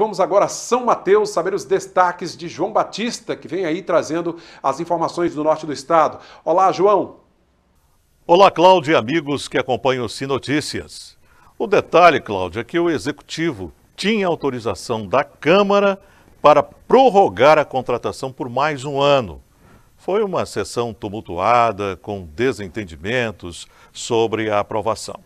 vamos agora a São Mateus saber os destaques de João Batista, que vem aí trazendo as informações do norte do estado. Olá, João. Olá, Cláudia e amigos que acompanham o Sim Notícias. O detalhe, Cláudia, é que o executivo tinha autorização da Câmara para prorrogar a contratação por mais um ano. Foi uma sessão tumultuada, com desentendimentos sobre a aprovação.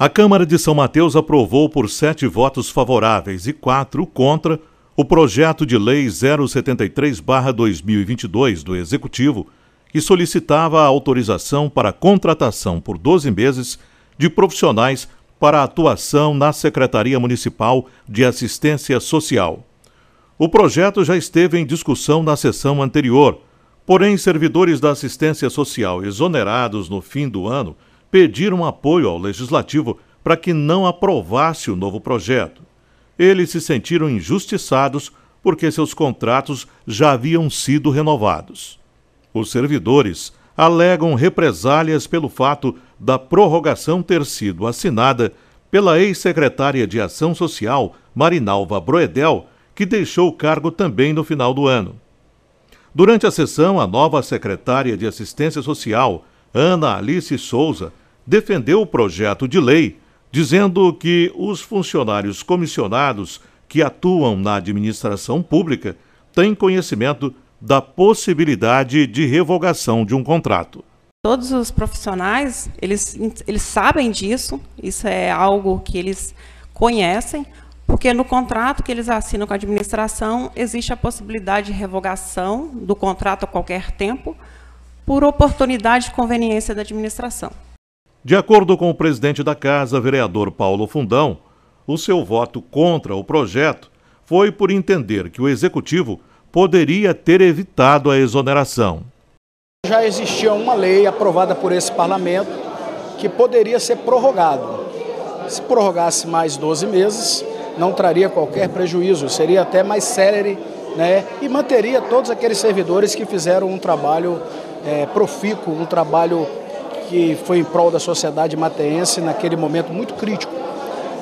A Câmara de São Mateus aprovou por sete votos favoráveis e quatro contra o projeto de lei 073-2022 do Executivo, que solicitava a autorização para contratação por 12 meses de profissionais para atuação na Secretaria Municipal de Assistência Social. O projeto já esteve em discussão na sessão anterior, porém, servidores da assistência social exonerados no fim do ano pediram apoio ao Legislativo para que não aprovasse o novo projeto. Eles se sentiram injustiçados porque seus contratos já haviam sido renovados. Os servidores alegam represálias pelo fato da prorrogação ter sido assinada pela ex-secretária de Ação Social, Marinalva Broedel, que deixou o cargo também no final do ano. Durante a sessão, a nova secretária de Assistência Social, Ana Alice Souza, defendeu o projeto de lei, dizendo que os funcionários comissionados que atuam na administração pública têm conhecimento da possibilidade de revogação de um contrato. Todos os profissionais, eles, eles sabem disso, isso é algo que eles conhecem, porque no contrato que eles assinam com a administração, existe a possibilidade de revogação do contrato a qualquer tempo, por oportunidade de conveniência da administração. De acordo com o presidente da casa, vereador Paulo Fundão, o seu voto contra o projeto foi por entender que o executivo poderia ter evitado a exoneração. Já existia uma lei aprovada por esse parlamento que poderia ser prorrogado. Se prorrogasse mais 12 meses, não traria qualquer prejuízo, seria até mais célere né, e manteria todos aqueles servidores que fizeram um trabalho é, profícuo, um trabalho que foi em prol da sociedade mateense naquele momento muito crítico.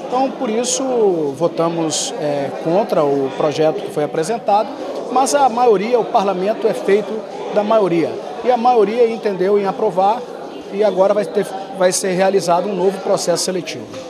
Então, por isso, votamos é, contra o projeto que foi apresentado, mas a maioria, o parlamento é feito da maioria. E a maioria entendeu em aprovar e agora vai, ter, vai ser realizado um novo processo seletivo.